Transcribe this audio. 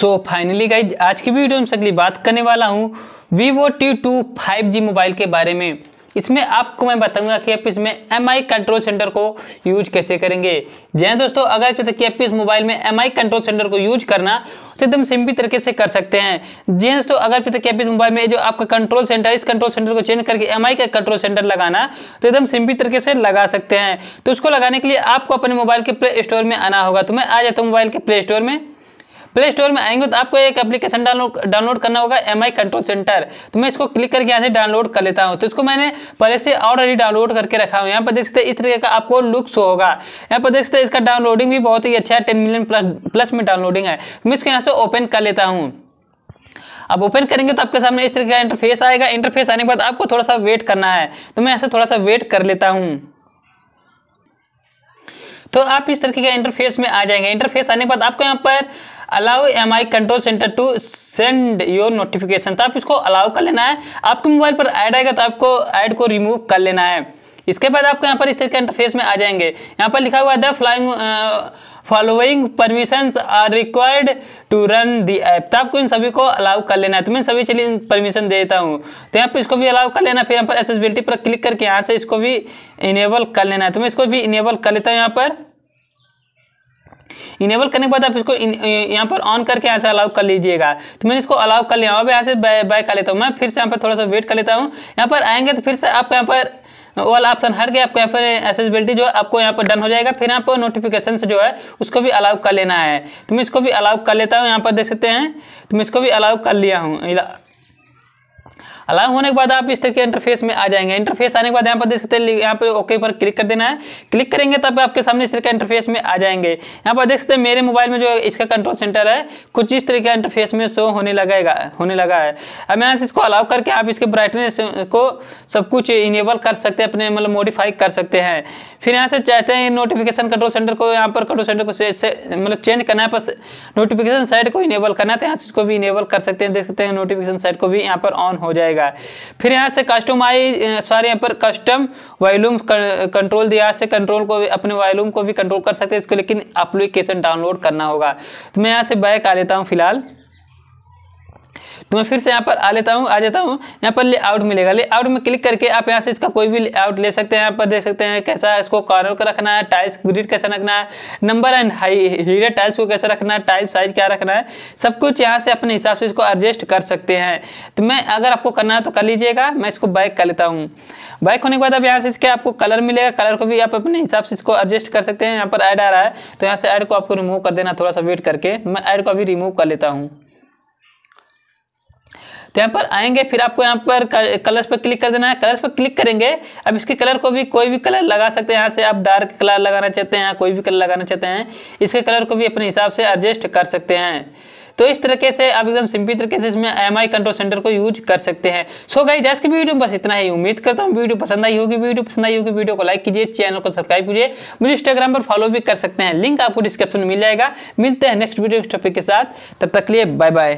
so finally guys आज की video में सकली बात करने वाला हूँ Vivo T two five G mobile के बारे में इसमें आपको मैं बताऊंगा कि आप इसमें एम आई कंट्रोल सेंटर को यूज कैसे करेंगे जय हाँ दोस्तों अगर कि आप इस मोबाइल में एम आई कंट्रोल सेंटर को यूज करना तो एकदम सिंपल तरीके से कर सकते हैं जी हाँ दोस्तों अगर कि आप इस मोबाइल में जो आपका कंट्रोल सेंटर इस कंट्रोल सेंटर को चेंज करके एम आई का कंट्रोल सेंटर लगाना तो एकदम सिंपल तरीके से लगा सकते हैं तो उसको लगाने के लिए आपको अपने मोबाइल के प्ले स्टोर में आना होगा तो मैं आ जाता हूँ मोबाइल के प्ले स्टोर में प्ले स्टोर में आएंगे तो आपको एक एप्लीकेशन डाउनलोड करना होगा एम आई कंट्रोल सेंटर तो मैं इसको क्लिक करके यहाँ से डाउनलोड कर लेता हूँ तो इसको मैंने पहले से ऑलरेडी डाउनलोड करके रखा हूँ यहाँ पर देख सकते हैं इस तरीके का आपको लुक शो होगा यहाँ पर देख सकते हैं इसका डाउनलोडिंग भी बहुत ही अच्छा है टेन मिलियन प्लस प्लस में डाउनलोडिंग है तो मैं इसको यहाँ से ओपन कर लेता हूँ अब ओपन करेंगे तो आपके सामने इस तरीके का इंटरफेस आएगा इंटरफेस आने के बाद आपको थोड़ा सा वेट करना है तो मैं यहाँ से थोड़ा सा वेट कर लेता हूँ तो आप इस तरीके का इंटरफेस में आ जाएंगे इंटरफेस आने के बाद आपको यहाँ पर allow M I control centre to send your notification तो आप इसको अलाउ कर लेना है आपके मोबाइल पर ऐड आएगा तो आपको ऐड को रिमूव कर लेना है इसके बाद आपको यहाँ पर इस तरह के इंटरफेस में आ जाएंगे यहाँ पर लिखा हुआ है the flying following permission are required to run the app तो आपको इन सभी को अलाउ कर लेना है तो मैं सभी चलिए परमिशन देता हूँ तो यहाँ पर इसको भी अलाउ कर लेना फिर यहाँ पर एसेसबिलिटी पर क्लिक करके यहाँ से इसको भी इनेबल कर लेना है तो मैं इसको भी इनेबल कर लेता हूँ यहाँ पर इनेबल करने के बाद आप इसको यहाँ पर ऑन करके यहाँ से अलाउ कर लीजिएगा तो मैंने इसको अलाउ कर लिया अब यहाँ से बाय कर लेता हूँ मैं फिर से यहाँ पर थोड़ा सा वेट कर लेता हूँ यहाँ पर आएंगे तो फिर से आपको यहाँ पर ऑल ऑप्शन हट गया आपको यहाँ पर एसेसबिलिटी जो आपको यहाँ पर डन हो जाएगा फिर यहाँ पर नोटिफिकेशन जो है उसको भी अलाउ कर लेना है तो मैं इसको भी अलाउ कर लेता हूँ यहाँ पर देख सकते हैं तो मैं इसको भी अलाउ कर लिया हूँ अलाइन होने के बाद आप इस तरह के इंटरफेस में आ जाएंगे इंटरफेस आने के बाद यहाँ पर देख सकते हैं यहाँ पर ओके पर क्लिक कर देना है क्लिक करेंगे तब आपके सामने इस तरह का इंटरफेस में आ जाएंगे यहाँ पर देख सकते हैं मेरे मोबाइल में जो इसका कंट्रोल सेंटर है कुछ इस तरह के इंटरफेस में शो होने लगेगा होने लगा है अब यहाँ से इसको अलाउ करके आप इसके ब्राइटनेस को सब कुछ इनेबल कर सकते हैं अपने मतलब मॉडिफाई कर सकते हैं फिर यहाँ से चाहते हैं नोटिफिकेशन कंट्रोल सेंटर को यहाँ पर कंट्रोल सेंटर को मतलब चेंज करना है बस नोटिफिकेशन साइड को इनेबल करना है तो यहाँ से इसको भी इनेबल कर सकते हैं देख सकते हैं नोटिफिकेशन साइड को भी यहाँ पर ऑन हो जाएगा फिर यहाँ से कस्टमाइज सॉरी यहाँ पर कस्टम वॉल्यूम कंट्रोल दिया से कंट्रोल को भी अपने वॉल्यूम को भी कंट्रोल कर सकते हैं इसको लेकिन अप्लीकेशन डाउनलोड करना होगा तो मैं यहाँ से बैक आ लेता हूँ फिलहाल तो मैं फिर से यहाँ पर आ लेता हूँ आ जाता हूँ यहाँ पर ले आउट मिलेगा ले आउट में क्लिक करके आप यहाँ से इसका कोई भी आउट ले सकते हैं यहाँ पर देख सकते हैं कैसा इसको कॉर्नर को रखना है टाइल्स ग्रिड कैसा रखना है नंबर एंड हाई हीरे टाइल्स को कैसा रखना है टाइल्स साइज क्या रखना है सब कुछ यहाँ से अपने हिसाब से इसको एडजस्ट कर सकते हैं तो मैं अगर आपको करना है तो कर लीजिएगा मैं इसको बैक कर लेता हूँ बैक होने के बाद अब यहाँ से इसके आपको कलर मिलेगा कलर को भी आप अपने हिसाब से इसको एडजस्ट कर सकते हैं यहाँ पर ऐड आ रहा है तो यहाँ से ऐड को आपको रिमूव कर देना थोड़ा सा वेट करके मैं ऐड को अभी रिमूव कर लेता हूँ तो यहाँ पर आएंगे फिर आपको यहाँ पर कलर्स पर क्लिक कर देना है कलर्स पर क्लिक करेंगे अब इसके कलर को भी कोई भी कलर लगा सकते हैं यहाँ से आप डार्क कलर लगाना चाहते हैं यहाँ कोई भी कलर लगाना चाहते हैं इसके कलर को भी अपने हिसाब से एडजस्ट कर सकते हैं तो इस तरीके से आप एकदम सिंपल तरीके से इसमें एम आई कंट्रोल सेंटर को यूज कर सकते हैं सो गई गाइज की वीडियो बस इतना ही उम्मीद करता हूँ वीडियो पसंद आई होगी वीडियो पसंद आई होगी वीडियो को लाइक कीजिए चैनल को सब्सक्राइब कीजिए मुझे इंस्टाग्राम पर फॉलो भी कर सकते हैं लिंक आपको डिस्क्रिप्शन में मिल जाएगा मिलते हैं नेक्स्ट वीडियो इस टॉपिक के साथ तब तक लिए बाय बाय